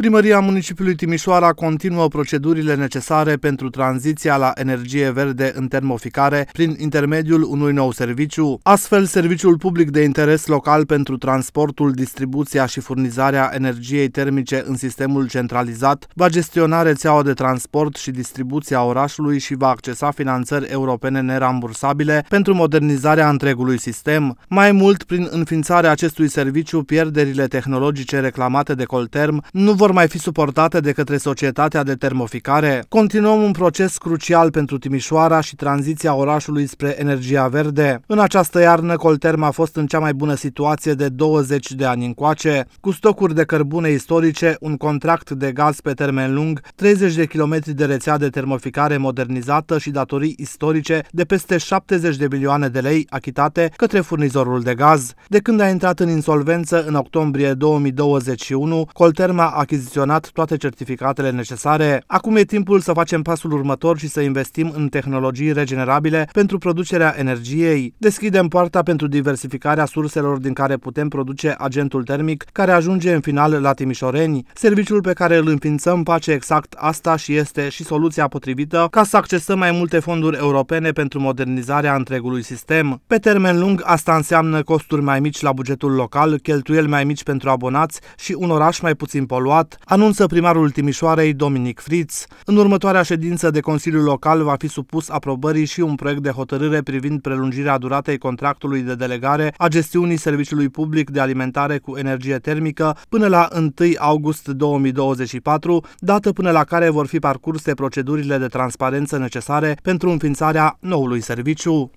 Primăria municipiului Timișoara continuă procedurile necesare pentru tranziția la energie verde în termoficare prin intermediul unui nou serviciu. Astfel, serviciul public de interes local pentru transportul, distribuția și furnizarea energiei termice în sistemul centralizat va gestiona rețeaua de transport și distribuția orașului și va accesa finanțări europene nerambursabile pentru modernizarea întregului sistem. Mai mult, prin înființarea acestui serviciu, pierderile tehnologice reclamate de Colterm nu vor vor mai fi suportate de către societatea de termoficare. Continuăm un proces crucial pentru Timișoara și tranziția orașului spre energia verde. În această iarnă, Colterm a fost în cea mai bună situație de 20 de ani încoace, cu stocuri de cărbune istorice, un contract de gaz pe termen lung, 30 de kilometri de rețea de termoficare modernizată și datorii istorice de peste 70 de milioane de lei achitate către furnizorul de gaz. De când a intrat în insolvență în octombrie 2021, Colterm a achiziționat achiziționat toate certificatele necesare. Acum e timpul să facem pasul următor și să investim în tehnologii regenerabile pentru producerea energiei. Deschidem poarta pentru diversificarea surselor din care putem produce agentul termic care ajunge în final la Timișoreni. Serviciul pe care îl înființăm face exact asta și este și soluția potrivită ca să accesăm mai multe fonduri europene pentru modernizarea întregului sistem. Pe termen lung, asta înseamnă costuri mai mici la bugetul local, cheltuieli mai mici pentru abonați și un oraș mai puțin poluat, stat, anunță primarul Timișoarei, Dominic Friț. În următoarea ședință de consiliu Local va fi supus aprobării și un proiect de hotărâre privind prelungirea duratei contractului de delegare a gestiunii Serviciului Public de Alimentare cu Energie Termică până la 1 august 2024, dată până la care vor fi parcurse procedurile de transparență necesare pentru înființarea noului serviciu.